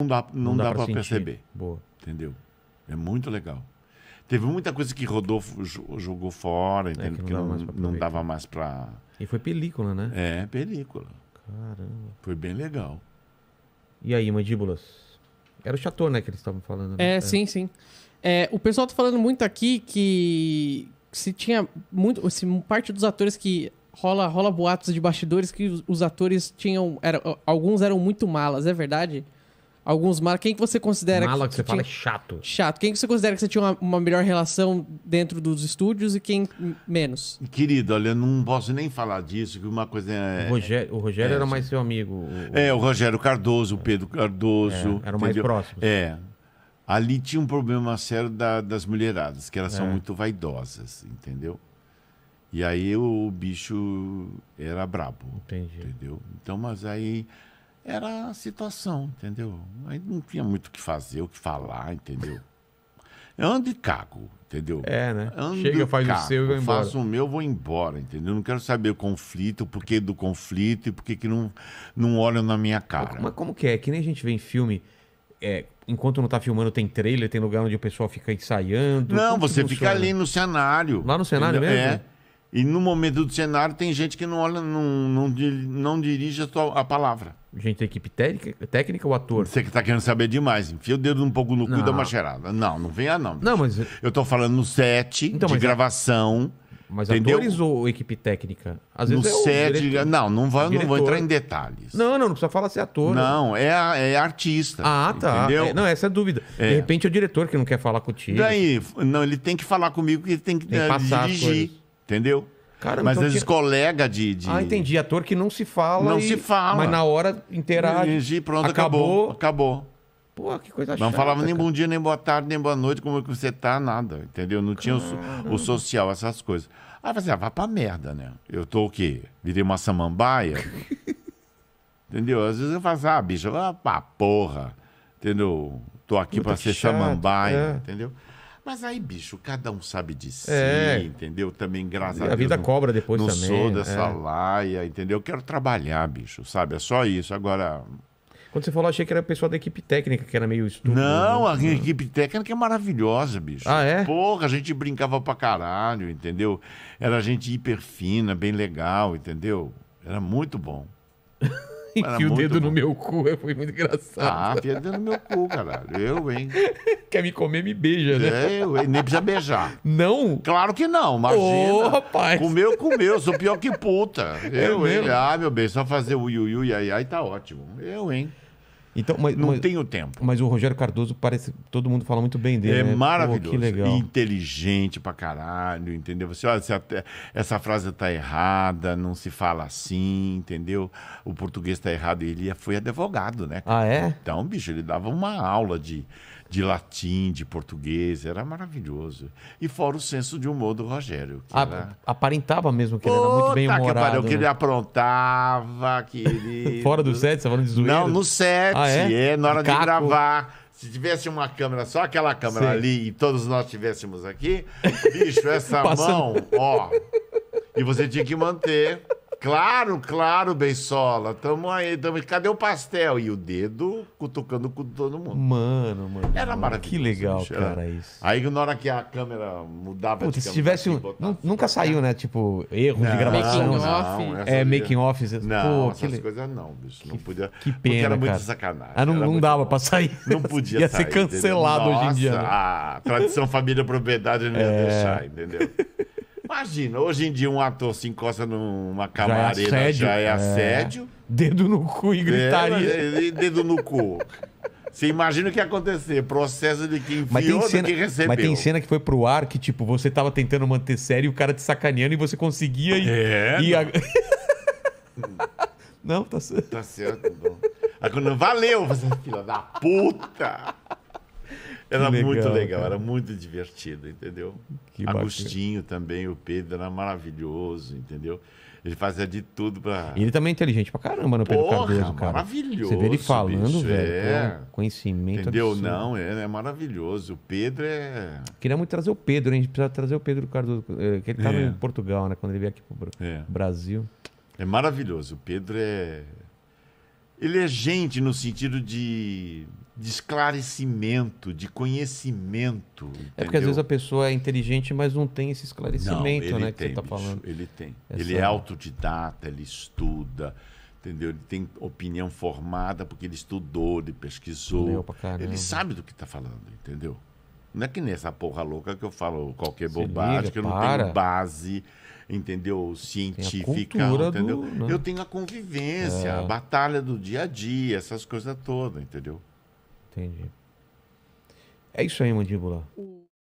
não dá, não, não dá, dá para perceber. Boa. Entendeu? É muito legal. Teve muita coisa que Rodolfo jogou fora, entendeu? É, que não, que não dava mais para. E foi película, né? É, película. Caramba. Foi bem legal. E aí, mandíbulas? Era o Chateau, né, que eles estavam falando. Né? É, é, sim, sim. É, o pessoal tá falando muito aqui que se tinha muito, se parte dos atores que rola rola boatos de bastidores que os, os atores tinham, era, alguns eram muito malas, é verdade? alguns malas. Quem que você considera... Mala que, você tinha... fala é chato. Chato. Quem que você considera que você tinha uma, uma melhor relação dentro dos estúdios e quem menos? Querido, olha, eu não posso nem falar disso, que uma coisa é... O Rogério, o Rogério é, era mais seu amigo. O... É, o Rogério Cardoso, o Pedro Cardoso. É, eram mais próximo. próximos. É. Ali tinha um problema sério da, das mulheradas, que elas são é. muito vaidosas, entendeu? E aí o bicho era brabo. Entendi. Entendeu? Então, mas aí era a situação, entendeu? Aí não tinha muito o que fazer, o que falar, entendeu? Eu ando e cago, entendeu? É, né? Ando Chega, faz cago, o seu e vai embora. Faço o meu, vou embora, entendeu? Não quero saber o conflito, o porquê do conflito e por que não, não olham na minha cara. Mas como que é? Que nem a gente vê em filme, é, enquanto não tá filmando, tem trailer, tem lugar onde o pessoal fica ensaiando. Não, você fica ali no cenário. Lá no cenário entendeu? mesmo? É. Né? E no momento do cenário tem gente que não olha, não, não, não dirige a, tua, a palavra gente da equipe técnica, técnica o ator? Você que está querendo saber demais. Enfia o dedo um pouco no cu e dá uma cheirada. Não, não venha não. bicho. Não, mas. Eu tô falando no set Então, de mas é- gravação. Mas Entendeu? atores ou equipe técnica? Às No é set. diretor. Não, não vou, não vou entrar em detalhes. Não, não, não precisa falar se é ator. Não, é, é artista. Ah, tá. Entendeu? É, não, essa é a dúvida. De é. repente é o diretor que não quer falar contigo. Daí, não, ele tem que falar comigo que ele tem que, Tem que eh, passar dirigir. Entendeu? Cara, mas então, às vezes que... colega de, de, Ah, entendi. Ator que não se fala. Não e... se fala. Mas na hora interage. E pronto, acabou. Acabou. Pô, que coisa não chata. Não falava cara. nem bom dia, nem boa tarde, nem boa noite, como é que você tá, nada, entendeu? Não tinha o, o, social, essas coisas. Aí eu falei assim, ah, vai pra merda, né? Eu tô o quê? Virei uma samambaia? entendeu? Às vezes eu falo assim, ah, bicho, ah, pá, porra, entendeu? Tô aqui Puta pra ser chato, samambaia, é. entendeu? Mas aí, bicho, cada um sabe de si, é. entendeu? Também, graças a, a Deus. A vida não, cobra depois não também. Não sou dessa é. laia, entendeu? Eu quero trabalhar, bicho, sabe? É só isso. Agora, quando você falou, achei que era pessoal da equipe técnica, que era meio estúpido. Não, a né? equipe técnica é maravilhosa, bicho. Ah, é? Porra, a gente brincava pra caralho, entendeu? Era gente hiper fina, bem legal, entendeu? Era muito bom. Enfia o dedo bom. no meu cu, foi muito engraçado. Ah, enfia o dedo no meu cu, caralho. Eu, hein? Quer me comer, me beija, né? É, eu, nem precisa beijar. Não? Claro que não, imagina. Ô, oh, rapaz. Comeu, comeu, sou pior que puta. É eu, é hein? Ah, meu bem, só fazer o iu, iu, iai, iai, tá ótimo. Eu, hein? Então, mas, não mas, tenho tempo. Mas o Rogério Cardoso parece. Todo mundo fala muito bem dele. É né? maravilhoso. Pô, que legal. Inteligente pra caralho, entendeu? Você, olha, você até, essa frase tá errada, não se fala assim, entendeu? O português tá errado. Ele é, foi advogado, né? Ah, é? Então, bicho, ele dava uma aula de de latim, de português, era maravilhoso. E fora o senso de humor do Rogério. Ah, era... Aparentava mesmo que ele era muito bem humorado. Que, pariu, né? que ele aprontava, que ele... fora do set, você tá falando de zoeira? Não, no set, ah, é? é? na hora Caco. de gravar. Se tivesse uma câmera, só aquela câmera Sim. ali, e todos nós tivéssemos aqui, bicho, essa mão, ó... E você tinha que manter Claro, claro, Beisola. Tamo aí, tamo... cadê o pastel? E o dedo cutucando com todo mundo. Mano, mano. Era maravilhoso. Que legal, bicho. cara, isso. Aí na hora que a câmera mudava Puta, de se tivesse assim, um... Assim, nunca né? saiu, né? Tipo, erro não, de gravação. Making off. Não, é, making off. Não, Pô, essas le... coisas não, bicho. Que, não podia. Que pena, Porque era muito cara. sacanagem. Ah, não, não dava bom. pra sair. Não podia Ia sair, ser cancelado entendeu? hoje em dia. Né? a tradição família propriedade não ia é... deixar, entendeu? Imagina, hoje em dia um ator se encosta numa é camarada, já é assédio. Já é assédio. É. Dedo no cu e é, gritaria. É, é, dedo no cu. Você imagina o que ia acontecer. Processo de quem enfiou cena, que recebeu. Mas tem cena que foi pro ar que, tipo, você tava tentando manter sério e o cara te sacaneando e você conseguia e... É, a... não, tá certo. Tá certo. Não. valeu, você filha da puta. Era legal, muito legal, cara. era muito divertido, entendeu? Que Agostinho bacana. também, o Pedro era maravilhoso, entendeu? Ele fazia de tudo pra. Ele também é inteligente pra caramba no né, Pedro Cardoso, cara. Maravilhoso. Você vê ele falando, bicho, velho. É. conhecimento. Entendeu? Absurdo. Não, é, é, maravilhoso. O Pedro é. Queria muito trazer o Pedro, hein? A gente precisa trazer o Pedro Cardoso. Eh, que ele tava é. em Portugal, né? Quando ele veio aqui pro é. Brasil. É maravilhoso. O Pedro é ele é gente no sentido de, de esclarecimento, de conhecimento. Entendeu? É porque às vezes a pessoa é inteligente, mas não tem esse esclarecimento, não, né? Tem, que você está falando. Ele tem. Essa... É ele é autodidata, ele estuda, entendeu? Ele tem opinião formada porque ele estudou, ele pesquisou. Ele sabe do que está falando, entendeu? Não é que nessa porra louca que eu falo qualquer Se bobagem, liga, que eu não tenho base, entendeu? Científica, entendeu? Do, né? Eu tenho a convivência, é. a batalha do dia a dia, essas coisas todas, entendeu? Entendi. É isso aí, mandíbula.